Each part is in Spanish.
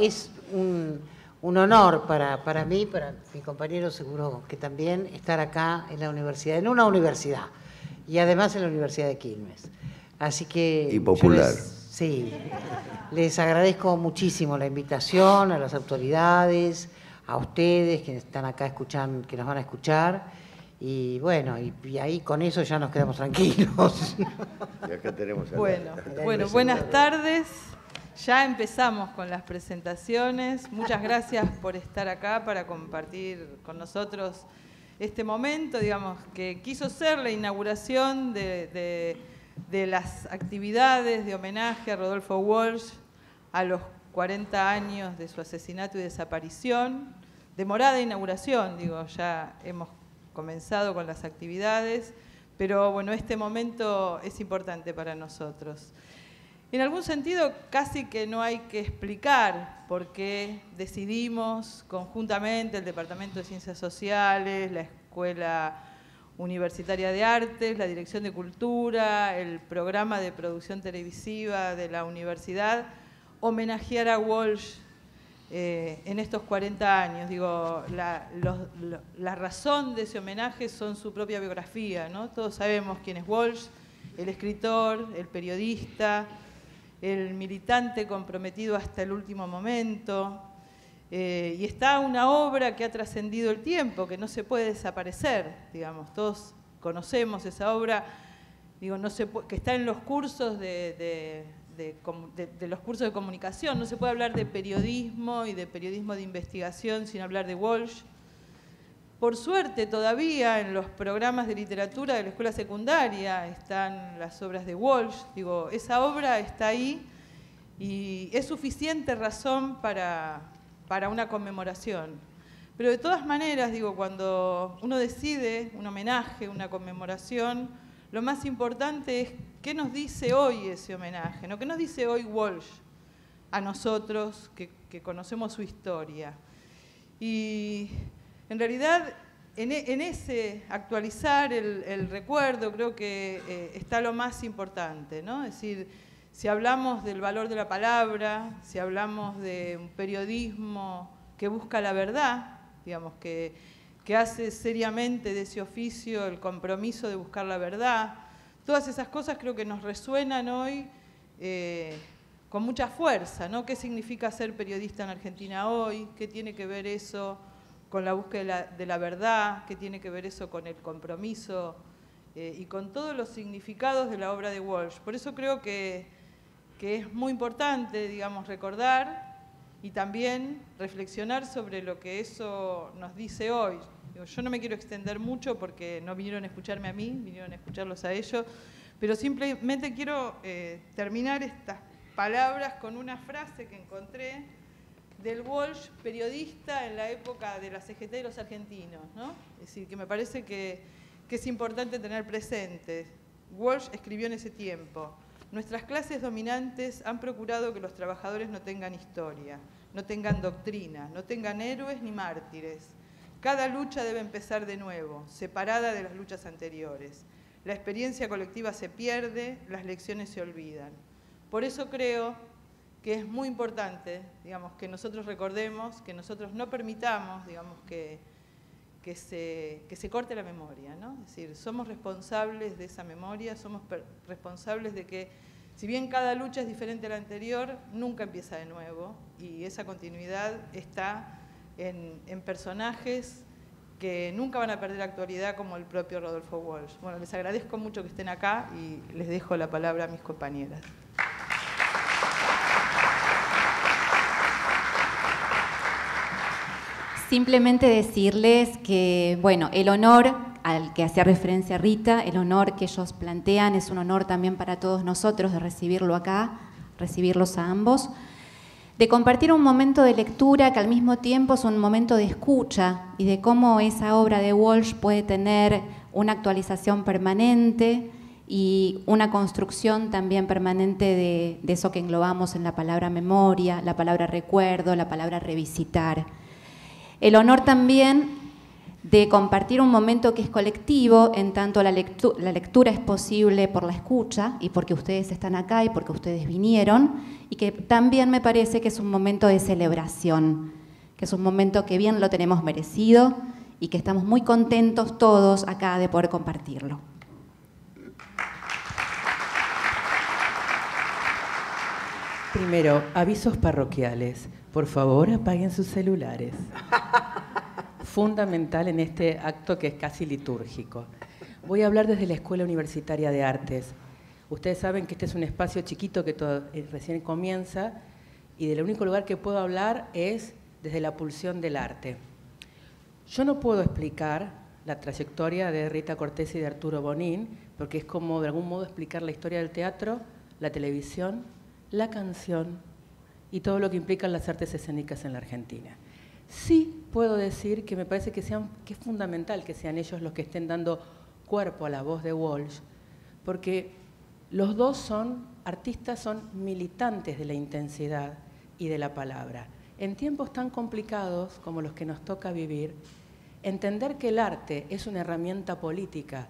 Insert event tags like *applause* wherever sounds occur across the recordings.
Es un, honor para, mí, para mi compañero seguro que también, estar acá en la universidad, en una universidad, y además en la Universidad de Quilmes. Así que... Y popular. sí, les agradezco muchísimo la invitación a las autoridades, a ustedes que están acá escuchando, que nos van a escuchar. Y bueno, y, ahí con eso ya nos quedamos tranquilos. Y acá tenemos a bueno, buenas tardes. Ya empezamos con las presentaciones. Muchas gracias por estar acá para compartir con nosotros este momento, digamos, que quiso ser la inauguración de, las actividades de homenaje a Rodolfo Walsh a los 40 años de su asesinato y desaparición. Demorada inauguración, digo, ya hemos comenzado con las actividades, pero bueno, este momento es importante para nosotros. En algún sentido, casi que no hay que explicar por qué decidimos conjuntamente el Departamento de Ciencias Sociales, la Escuela Universitaria de Artes, la Dirección de Cultura, el programa de producción televisiva de la universidad, homenajear a Walsh eh, en estos 40 años. Digo, la, razón de ese homenaje son su propia biografía, ¿no? Todos sabemos quién es Walsh, el escritor, el periodista, el militante comprometido hasta el último momento. Eh, y está una obra que ha trascendido el tiempo, que no se puede desaparecer, digamos, todos conocemos esa obra, digo, no que está en los cursos de, los cursos de comunicación. No se puede hablar de periodismo y de periodismo de investigación sin hablar de Walsh. Por suerte, todavía en los programas de literatura de la escuela secundaria están las obras de Walsh. Digo, esa obra está ahí y es suficiente razón para, para una conmemoración. Pero de todas maneras, digo, cuando uno decide un homenaje, una conmemoración, lo más importante es qué nos dice hoy ese homenaje, ¿no? ¿Qué nos dice hoy Walsh a nosotros que, que conocemos su historia? Y en realidad, e, en, ese actualizar el, recuerdo creo que eh, está lo más importante, ¿no? Es decir, si hablamos del valor de la palabra, si hablamos de un periodismo que busca la verdad, digamos, que, hace seriamente de ese oficio el compromiso de buscar la verdad, todas esas cosas creo que nos resuenan hoy eh, con mucha fuerza, ¿no? ¿Qué significa ser periodista en Argentina hoy? ¿Qué tiene que ver eso con la búsqueda de la, verdad, qué tiene que ver eso con el compromiso eh, y con todos los significados de la obra de Walsh. Por eso creo que, es muy importante, digamos, recordar y también reflexionar sobre lo que eso nos dice hoy. yo no me quiero extender mucho porque no vinieron a escucharme a mí, vinieron a escucharlos a ellos, pero simplemente quiero eh, terminar estas palabras con una frase que encontré del Walsh, periodista en la época de la CGT de los argentinos, Es decir, que me parece que, que es importante tener presente. Walsh escribió en ese tiempo, nuestras clases dominantes han procurado que los trabajadores no tengan historia, no tengan doctrina, no tengan héroes ni mártires. Cada lucha debe empezar de nuevo, separada de las luchas anteriores. La experiencia colectiva se pierde, las lecciones se olvidan. Por eso creo que es muy importante, digamos, que nosotros recordemos, que nosotros no permitamos, digamos, que, que, se, corte la memoria, ¿no? Es decir, somos responsables de esa memoria, somos responsables de que, si bien cada lucha es diferente a la anterior, nunca empieza de nuevo y esa continuidad está en, en personajes que nunca van a perder actualidad como el propio Rodolfo Walsh. Bueno, les agradezco mucho que estén acá y les dejo la palabra a mis compañeras. Simplemente decirles que, bueno, el honor al que hacía referencia Rita, el honor que ellos plantean es un honor también para todos nosotros de recibirlo acá, recibirlos a ambos, de compartir un momento de lectura que al mismo tiempo es un momento de escucha y de cómo esa obra de Walsh puede tener una actualización permanente y una construcción también permanente de, de eso que englobamos en la palabra memoria, la palabra recuerdo, la palabra revisitar. El honor también de compartir un momento que es colectivo, en tanto la, lectura es posible por la escucha y porque ustedes están acá y porque ustedes vinieron, y que también me parece que es un momento de celebración, que es un momento que bien lo tenemos merecido y que estamos muy contentos todos acá de poder compartirlo. Primero, avisos parroquiales. Por favor, apaguen sus celulares. Fundamental en este acto que es casi litúrgico. Voy a hablar desde la Escuela Universitaria de Artes. Ustedes saben que este es un espacio chiquito que eh, recién comienza y del único lugar que puedo hablar es desde la pulsión del arte. Yo no puedo explicar la trayectoria de Rita Cortés y de Arturo Bonín, porque es como de algún modo explicar la historia del teatro, la televisión la canción y todo lo que implican las artes escénicas en la Argentina. Sí puedo decir que me parece que, es fundamental que sean ellos los que estén dando cuerpo a la voz de Walsh, porque los dos son artistas, son militantes de la intensidad y de la palabra. En tiempos tan complicados como los que nos toca vivir, entender que el arte es una herramienta política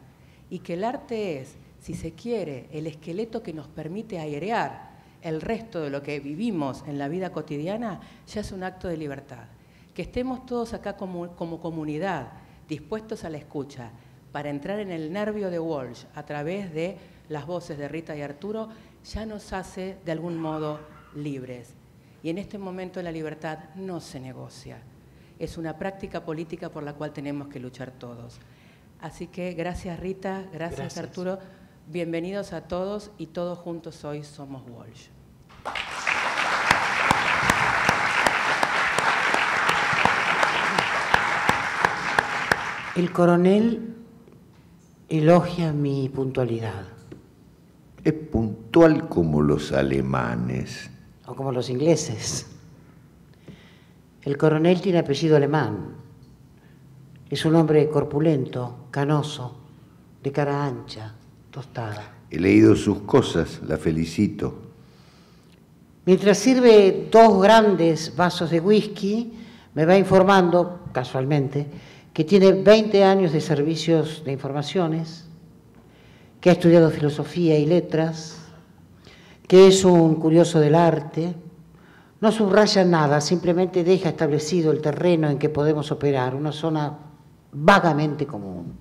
y que el arte es, si se quiere, el esqueleto que nos permite airear el resto de lo que vivimos en la vida cotidiana ya es un acto de libertad. Que estemos todos acá como, comunidad, dispuestos a la escucha, para entrar en el nervio de Walsh a través de las voces de Rita y Arturo, ya nos hace de algún modo libres. Y en este momento la libertad no se negocia. Es una práctica política por la cual tenemos que luchar todos. Así que gracias Rita, gracias. Arturo. Bienvenidos a todos y todos juntos hoy somos Walsh. El coronel elogia mi puntualidad. Es puntual como los alemanes. O como los ingleses. El coronel tiene apellido alemán. Es un hombre corpulento, canoso, de cara ancha, He leído sus cosas, la felicito. Mientras sirve dos grandes vasos de whisky, me va informando, casualmente, que tiene 20 años de servicios de informaciones, que ha estudiado filosofía y letras, que es un curioso del arte, no subraya nada, simplemente deja establecido el terreno en que podemos operar, una zona vagamente común.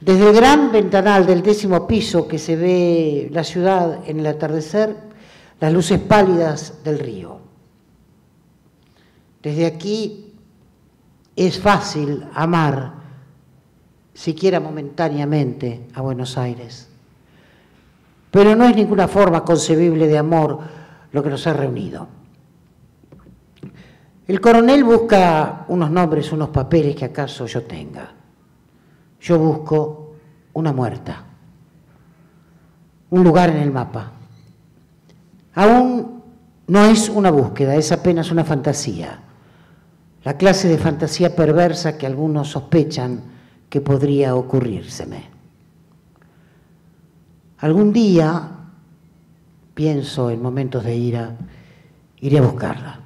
Desde el gran ventanal del décimo piso que se ve la ciudad en el atardecer, las luces pálidas del río. Desde aquí es fácil amar, siquiera momentáneamente, a Buenos Aires. Pero no es ninguna forma concebible de amor lo que nos ha reunido. El coronel busca unos nombres, unos papeles que acaso yo tenga yo busco una muerta, un lugar en el mapa. Aún no es una búsqueda, es apenas una fantasía, la clase de fantasía perversa que algunos sospechan que podría ocurrírseme. Algún día, pienso en momentos de ira, iré a buscarla.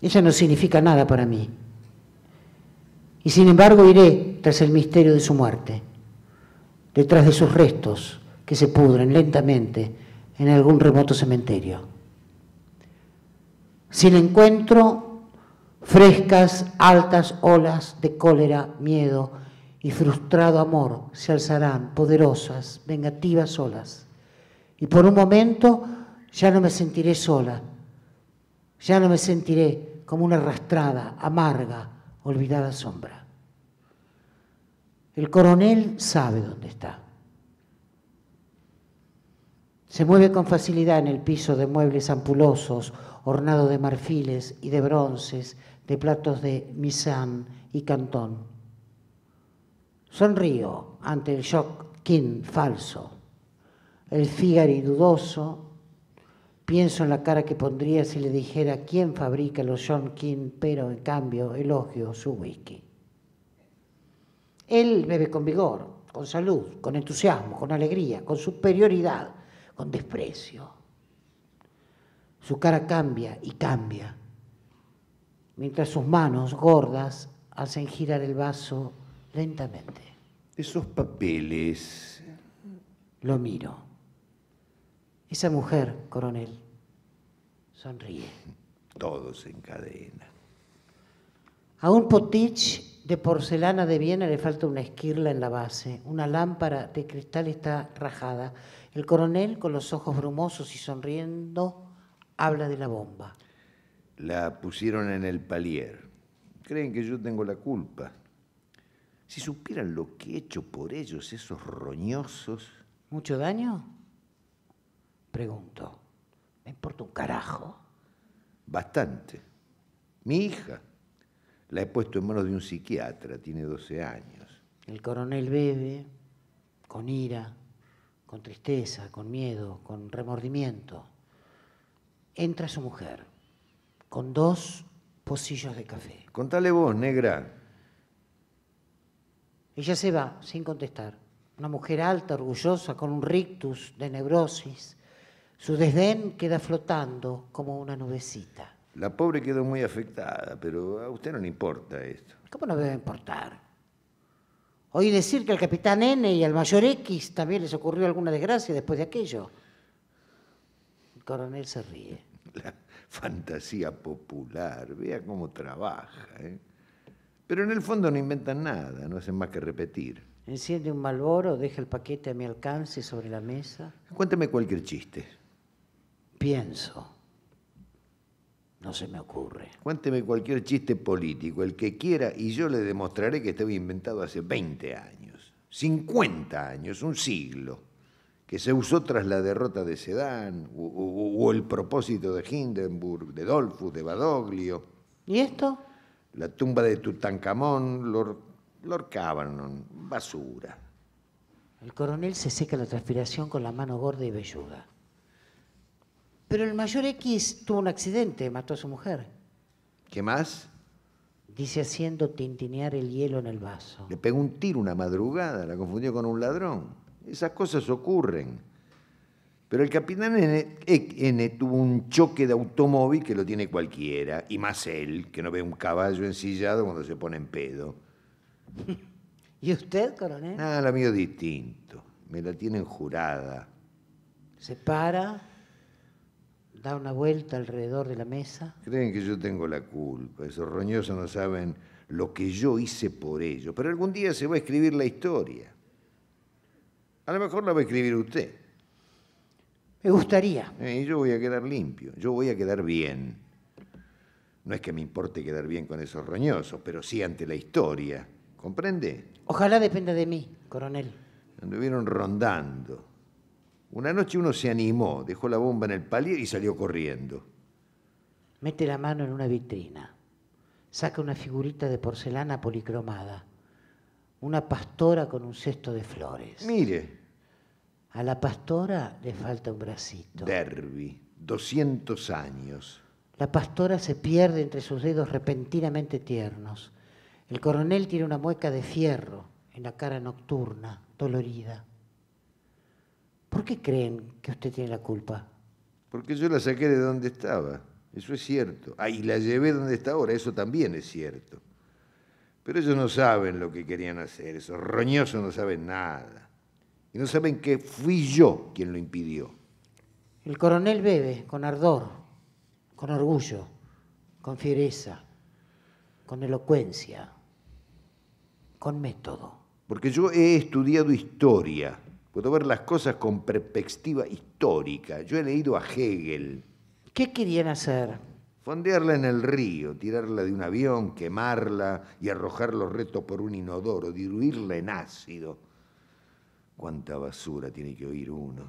Ella no significa nada para mí. Y sin embargo iré tras el misterio de su muerte, detrás de sus restos que se pudren lentamente en algún remoto cementerio. Sin encuentro, frescas, altas olas de cólera, miedo y frustrado amor se alzarán, poderosas, vengativas olas. Y por un momento ya no me sentiré sola, ya no me sentiré como una arrastrada, amarga, olvidada sombra. El coronel sabe dónde está. Se mueve con facilidad en el piso de muebles ampulosos, ornado de marfiles y de bronces, de platos de misán y cantón. Sonrío ante el shock falso, el Figari dudoso, Pienso en la cara que pondría si le dijera quién fabrica los John King, pero en cambio elogio su whisky. Él bebe con vigor, con salud, con entusiasmo, con alegría, con superioridad, con desprecio. Su cara cambia y cambia, mientras sus manos gordas hacen girar el vaso lentamente. Esos papeles. Lo miro. Esa mujer, coronel, sonríe. Todos en cadena. A un potich de porcelana de Viena le falta una esquirla en la base. Una lámpara de cristal está rajada. El coronel, con los ojos brumosos y sonriendo, habla de la bomba. La pusieron en el palier. Creen que yo tengo la culpa. Si supieran lo que he hecho por ellos, esos roñosos. ¿Mucho daño? Pregunto, ¿Me importa un carajo? Bastante. Mi hija la he puesto en manos de un psiquiatra, tiene 12 años. El coronel bebe con ira, con tristeza, con miedo, con remordimiento. Entra su mujer con dos pocillos de café. Contale vos, negra. Ella se va sin contestar. Una mujer alta, orgullosa, con un rictus de neurosis su desdén queda flotando como una nubecita. La pobre quedó muy afectada, pero a usted no le importa esto. ¿Cómo no debe importar? Oí decir que al capitán N y al mayor X también les ocurrió alguna desgracia después de aquello. El coronel se ríe. *laughs* La fantasía popular, vea cómo trabaja. ¿eh? Pero en el fondo no inventan nada, no hacen más que repetir. Enciende un malboro, deja el paquete a mi alcance sobre la mesa. Cuénteme cualquier chiste pienso. No se me ocurre. Cuénteme cualquier chiste político, el que quiera, y yo le demostraré que estaba inventado hace 20 años, 50 años, un siglo, que se usó tras la derrota de Sedán o, el propósito de Hindenburg, de Dolfus, de Badoglio. ¿Y esto? La tumba de Tutankamón, Lord, Lord Cabanon, basura. El coronel se seca la transpiración con la mano gorda y velluda. Pero el mayor X tuvo un accidente, mató a su mujer. ¿Qué más? Dice haciendo tintinear el hielo en el vaso. Le pegó un tiro una madrugada, la confundió con un ladrón. Esas cosas ocurren. Pero el capitán N, tuvo un choque de automóvil que lo tiene cualquiera, y más él, que no ve un caballo ensillado cuando se pone en pedo. *laughs* ¿Y usted, coronel? Ah, la mío distinto. Me la tienen jurada. Se para, da una vuelta alrededor de la mesa. Creen que yo tengo la culpa, esos roñosos no saben lo que yo hice por ellos, pero algún día se va a escribir la historia. A lo mejor la va a escribir usted. Me gustaría. Eh, y yo voy a quedar limpio, yo voy a quedar bien. No es que me importe quedar bien con esos roñosos, pero sí ante la historia. ¿Comprende? Ojalá dependa de mí, coronel. Anduvieron rondando una noche uno se animó, dejó la bomba en el palier y salió corriendo. Mete la mano en una vitrina, saca una figurita de porcelana policromada, una pastora con un cesto de flores. Mire. A la pastora le falta un bracito. Derby, 200 años. La pastora se pierde entre sus dedos repentinamente tiernos. El coronel tiene una mueca de fierro en la cara nocturna, dolorida. ¿Por qué creen que usted tiene la culpa? Porque yo la saqué de donde estaba, eso es cierto. Ah, y la llevé donde está ahora, eso también es cierto. Pero ellos no saben lo que querían hacer, esos roñosos no saben nada. Y no saben que fui yo quien lo impidió. El coronel bebe con ardor, con orgullo, con fiereza, con elocuencia, con método. Porque yo he estudiado historia puedo ver las cosas con perspectiva histórica. Yo he leído a Hegel. ¿Qué querían hacer? Fondearla en el río, tirarla de un avión, quemarla y arrojar los retos por un inodoro, diluirla en ácido. ¿Cuánta basura tiene que oír uno?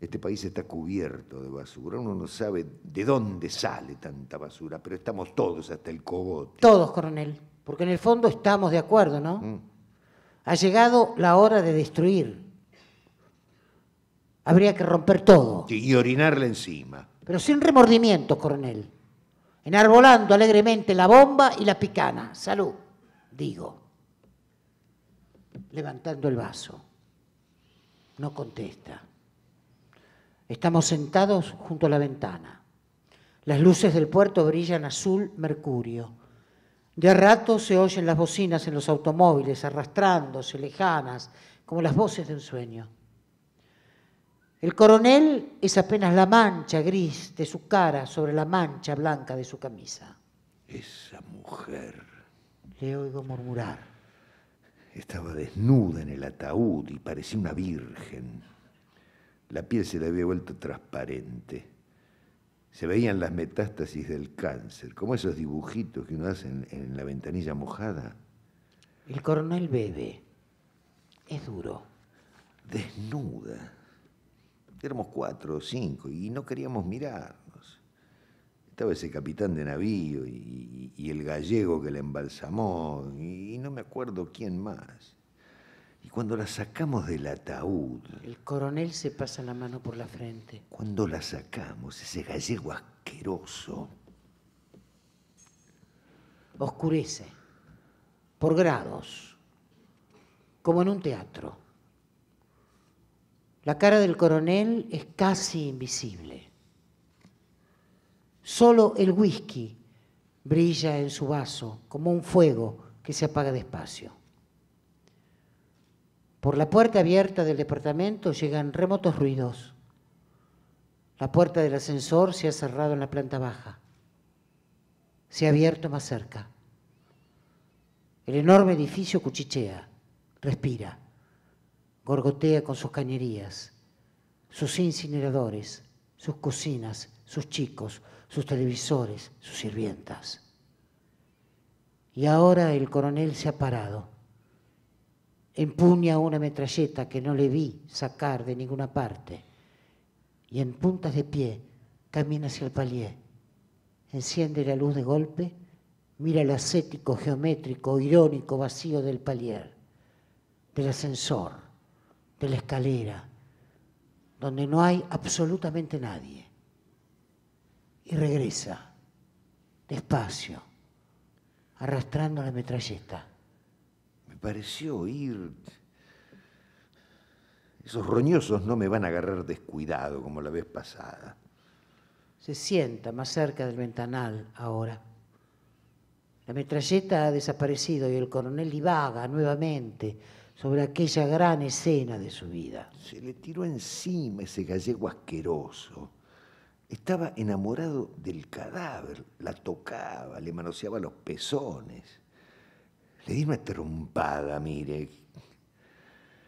Este país está cubierto de basura. Uno no sabe de dónde sale tanta basura, pero estamos todos hasta el cogote. Todos, coronel, porque en el fondo estamos de acuerdo, ¿no? Mm. Ha llegado la hora de destruir. Habría que romper todo. y orinarle encima. Pero sin remordimiento, coronel. Enarbolando alegremente la bomba y la picana. Salud, digo. Levantando el vaso. No contesta. Estamos sentados junto a la ventana. Las luces del puerto brillan azul mercurio. De rato se oyen las bocinas en los automóviles arrastrándose lejanas como las voces de un sueño. El coronel es apenas la mancha gris de su cara sobre la mancha blanca de su camisa. Esa mujer. Le oigo murmurar. Estaba desnuda en el ataúd y parecía una virgen. La piel se le había vuelto transparente. Se veían las metástasis del cáncer, como esos dibujitos que uno hace en, en la ventanilla mojada. El coronel bebe. Es duro. Desnuda éramos cuatro o cinco y no queríamos mirarnos. Estaba ese capitán de navío y, el gallego que la embalsamó y, no me acuerdo quién más. Y cuando la sacamos del ataúd... El coronel se pasa la mano por la frente. Cuando la sacamos, ese gallego asqueroso... Oscurece, por grados, como en un teatro. La cara del coronel es casi invisible. Solo el whisky brilla en su vaso como un fuego que se apaga despacio. Por la puerta abierta del departamento llegan remotos ruidos. La puerta del ascensor se ha cerrado en la planta baja. Se ha abierto más cerca. El enorme edificio cuchichea, respira gorgotea con sus cañerías, sus incineradores, sus cocinas, sus chicos, sus televisores, sus sirvientas. Y ahora el coronel se ha parado, empuña una metralleta que no le vi sacar de ninguna parte, y en puntas de pie camina hacia el palier, enciende la luz de golpe, mira el ascético, geométrico, irónico vacío del palier, del ascensor, la escalera, donde no hay absolutamente nadie. Y regresa, despacio, arrastrando la metralleta. Me pareció oír... Esos roñosos no me van a agarrar descuidado como la vez pasada. Se sienta más cerca del ventanal ahora. La metralleta ha desaparecido y el coronel divaga nuevamente sobre aquella gran escena de su vida. Se le tiró encima ese gallego asqueroso. Estaba enamorado del cadáver, la tocaba, le manoseaba los pezones. Le di una trompada, mire.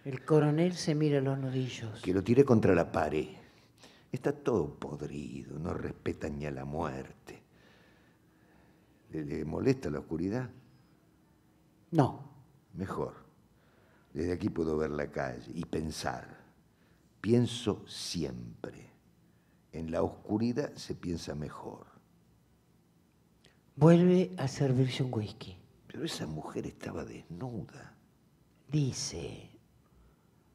El coronel se mira los nudillos. Que lo tiré contra la pared. Está todo podrido, no respeta ni a la muerte. ¿Le, le molesta la oscuridad? No. Mejor. Desde aquí puedo ver la calle y pensar. Pienso siempre. En la oscuridad se piensa mejor. Vuelve a servirse un whisky. Pero esa mujer estaba desnuda. Dice,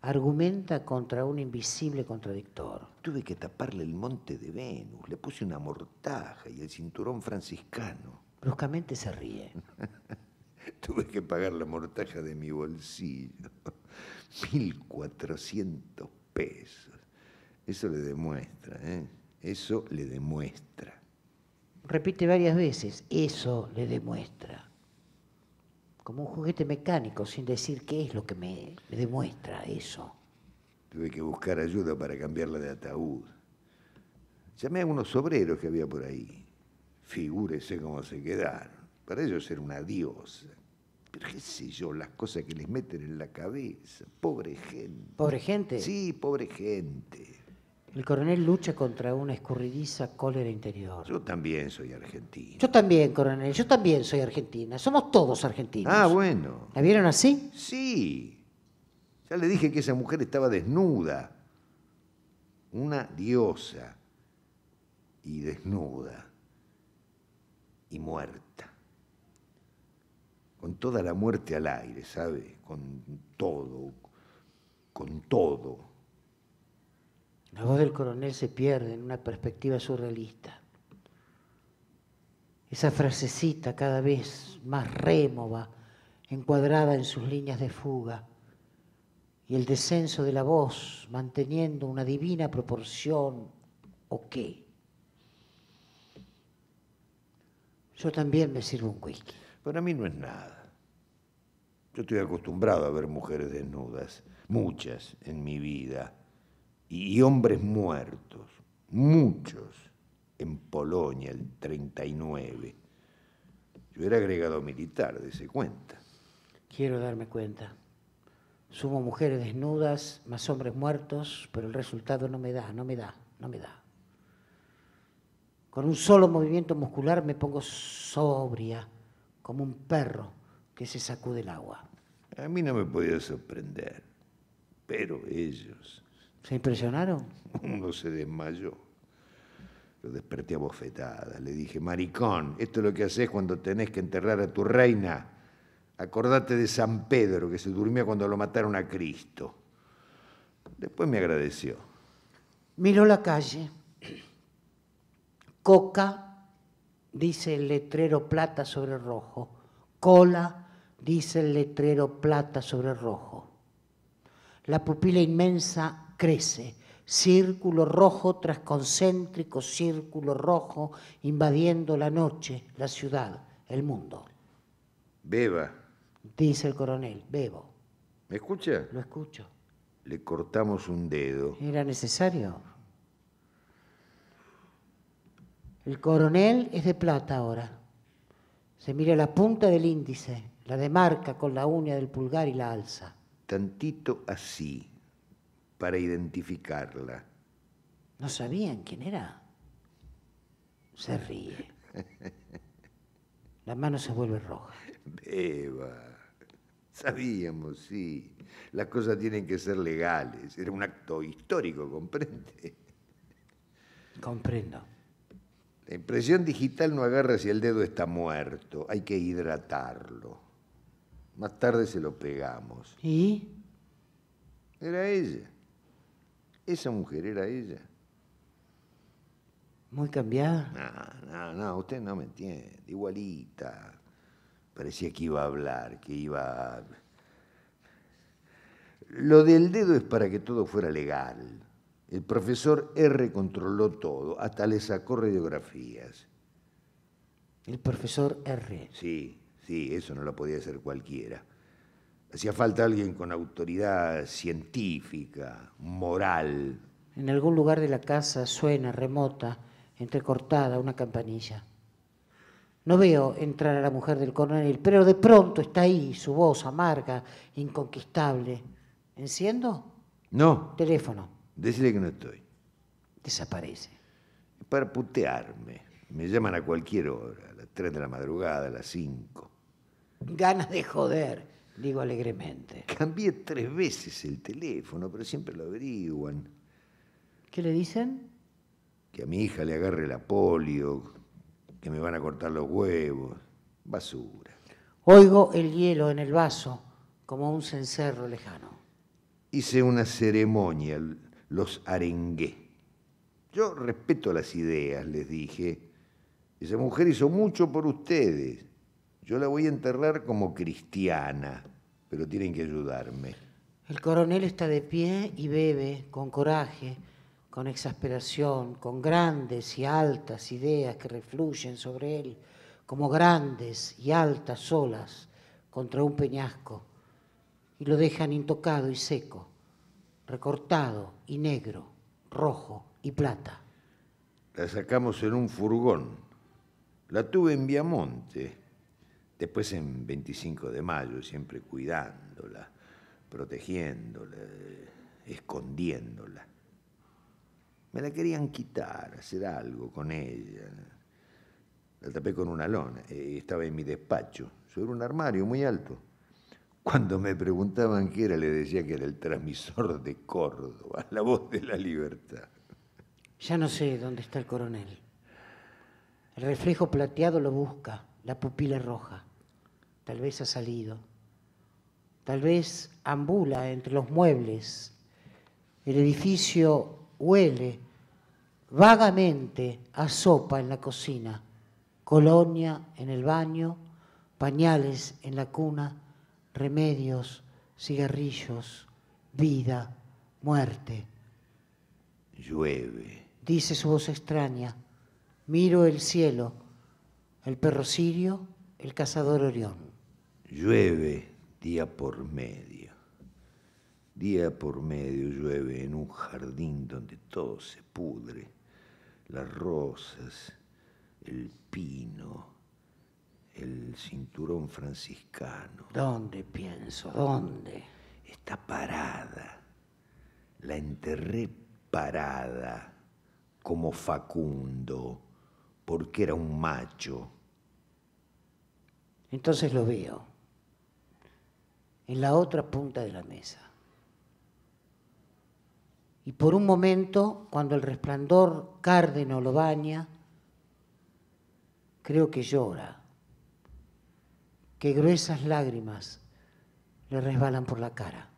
argumenta contra un invisible contradictor. Tuve que taparle el monte de Venus, le puse una mortaja y el cinturón franciscano. Bruscamente se ríe. *laughs* *laughs* Tuve que pagar la mortaja de mi bolsillo. 1.400 *laughs* pesos. Eso le demuestra, ¿eh? Eso le demuestra. Repite varias veces, eso le demuestra. Como un juguete mecánico, sin decir qué es lo que me, me demuestra eso. Tuve que buscar ayuda para cambiarla de ataúd. Llamé a unos obreros que había por ahí. Figúrese cómo se quedaron. Para ellos era una diosa pero qué sé yo, las cosas que les meten en la cabeza. Pobre gente. ¿Pobre gente? Sí, pobre gente. El coronel lucha contra una escurridiza cólera interior. Yo también soy argentino. Yo también, coronel, yo también soy argentina. Somos todos argentinos. Ah, bueno. ¿La vieron así? Sí. Ya le dije que esa mujer estaba desnuda. Una diosa. Y desnuda. Y muerta con toda la muerte al aire, ¿sabe? Con todo, con todo. La voz del coronel se pierde en una perspectiva surrealista. Esa frasecita cada vez más remova, encuadrada en sus líneas de fuga, y el descenso de la voz manteniendo una divina proporción, ¿o qué? Yo también me sirvo un whisky. Para mí no es nada. Yo estoy acostumbrado a ver mujeres desnudas, muchas en mi vida, y hombres muertos, muchos, en Polonia el 39. Yo era agregado militar, de ese cuenta. Quiero darme cuenta. Sumo mujeres desnudas, más hombres muertos, pero el resultado no me da, no me da, no me da. Con un solo movimiento muscular me pongo sobria como un perro que se sacude el agua. A mí no me podía sorprender, pero ellos. ¿Se impresionaron? *laughs* No se desmayó. Lo desperté a bofetada. Le dije, maricón, esto es lo que haces cuando tenés que enterrar a tu reina. Acordate de San Pedro, que se durmió cuando lo mataron a Cristo. Después me agradeció. Miró la calle. Coca dice el letrero plata sobre rojo. Cola, dice el letrero plata sobre rojo. La pupila inmensa crece, círculo rojo tras concéntrico círculo rojo, invadiendo la noche, la ciudad, el mundo. Beba. Dice el coronel, bebo. ¿Me escucha? Lo escucho. Le cortamos un dedo. ¿Era necesario? El coronel es de plata ahora. Se mira la punta del índice, la demarca con la uña del pulgar y la alza. Tantito así, para identificarla. No sabían quién era. Se ríe. La mano se vuelve roja. Beba. Sabíamos, sí. Las cosas tienen que ser legales. Era un acto histórico, ¿comprende? Comprendo. La impresión digital no agarra si el dedo está muerto, hay que hidratarlo. Más tarde se lo pegamos. ¿Y? Era ella. Esa mujer era ella. ¿Muy cambiada? No, no, no, usted no me entiende. Igualita. Parecía que iba a hablar, que iba a... Lo del dedo es para que todo fuera legal. El profesor R controló todo, hasta le sacó radiografías. El profesor R. Sí, sí, eso no lo podía hacer cualquiera. Hacía falta alguien con autoridad científica, moral. En algún lugar de la casa suena remota, entrecortada, una campanilla. No veo entrar a la mujer del coronel, pero de pronto está ahí, su voz amarga, inconquistable. ¿Enciendo? No. Teléfono. Decirle que no estoy. Desaparece. Para putearme. Me llaman a cualquier hora, a las 3 de la madrugada, a las 5. Ganas de joder, digo alegremente. Cambié tres veces el teléfono, pero siempre lo averiguan. ¿Qué le dicen? Que a mi hija le agarre la polio, que me van a cortar los huevos. Basura. Oigo el hielo en el vaso, como un cencerro lejano. Hice una ceremonia los arengué. Yo respeto las ideas, les dije. Esa mujer hizo mucho por ustedes. Yo la voy a enterrar como cristiana, pero tienen que ayudarme. El coronel está de pie y bebe con coraje, con exasperación, con grandes y altas ideas que refluyen sobre él, como grandes y altas olas contra un peñasco, y lo dejan intocado y seco recortado y negro, rojo y plata. La sacamos en un furgón. La tuve en Viamonte, después en 25 de mayo, siempre cuidándola, protegiéndola, escondiéndola. Me la querían quitar, hacer algo con ella. La tapé con una lona, eh, estaba en mi despacho, sobre un armario muy alto. Cuando me preguntaban qué era, le decía que era el transmisor de Córdoba, la voz de la libertad. Ya no sé dónde está el coronel. El reflejo plateado lo busca, la pupila roja. Tal vez ha salido. Tal vez ambula entre los muebles. El edificio huele vagamente a sopa en la cocina, colonia en el baño, pañales en la cuna remedios, cigarrillos, vida, muerte. Llueve. Dice su voz extraña. Miro el cielo, el perro sirio, el cazador Orión. Llueve día por medio. Día por medio llueve en un jardín donde todo se pudre. Las rosas, el pino, el cinturón franciscano. ¿Dónde pienso? ¿Dónde? Está parada. La enterré parada, como Facundo, porque era un macho. Entonces lo veo, en la otra punta de la mesa. Y por un momento, cuando el resplandor cárdeno lo baña, creo que llora que gruesas lágrimas le resbalan por la cara.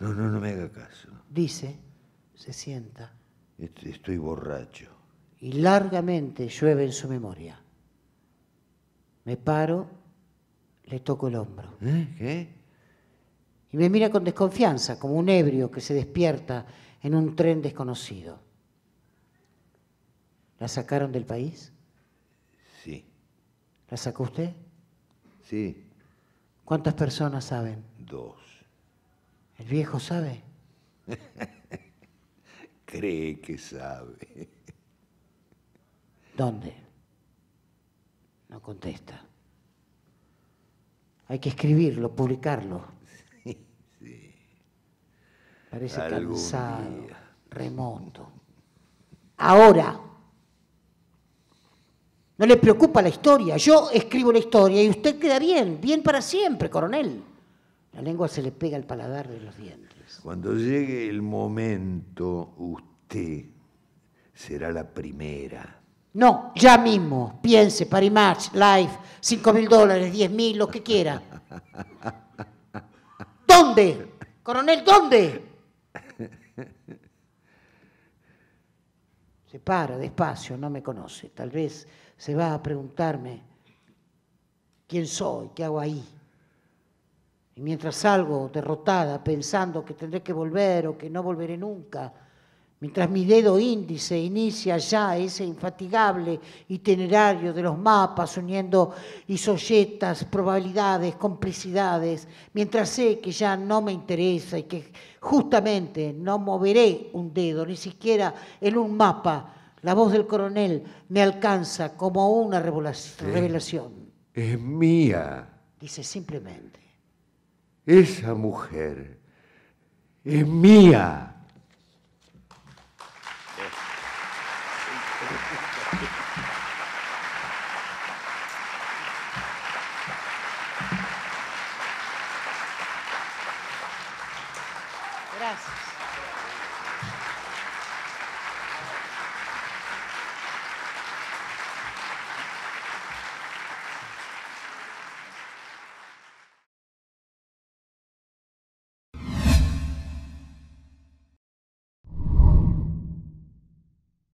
No, no, no me haga caso. Dice, se sienta. Estoy borracho. Y largamente llueve en su memoria. Me paro, le toco el hombro. ¿Eh? ¿Qué? Y me mira con desconfianza, como un ebrio que se despierta en un tren desconocido. ¿La sacaron del país? Sí. ¿La sacó usted? Sí. ¿Cuántas personas saben? Dos. ¿El viejo sabe? *laughs* Cree que sabe. ¿Dónde? No contesta. Hay que escribirlo, publicarlo. Sí, sí. Parece cansado, remoto. Ahora. No le preocupa la historia. Yo escribo la historia y usted queda bien, bien para siempre, coronel. La lengua se le pega al paladar de los dientes. Cuando llegue el momento, usted será la primera. No, ya mismo. Piense, Parimarch, Life, 5 mil dólares, 10 mil, lo que quiera. *laughs* ¿Dónde? Coronel, ¿dónde? *laughs* Se para despacio, no me conoce. Tal vez se va a preguntarme quién soy, qué hago ahí. Y mientras salgo derrotada, pensando que tendré que volver o que no volveré nunca, mientras mi dedo índice inicia ya ese infatigable itinerario de los mapas, uniendo isolletas, probabilidades, complicidades, mientras sé que ya no me interesa y que justamente no moveré un dedo, ni siquiera en un mapa, la voz del coronel me alcanza como una revelación. Es mía. Dice simplemente. Esa mujer es mía.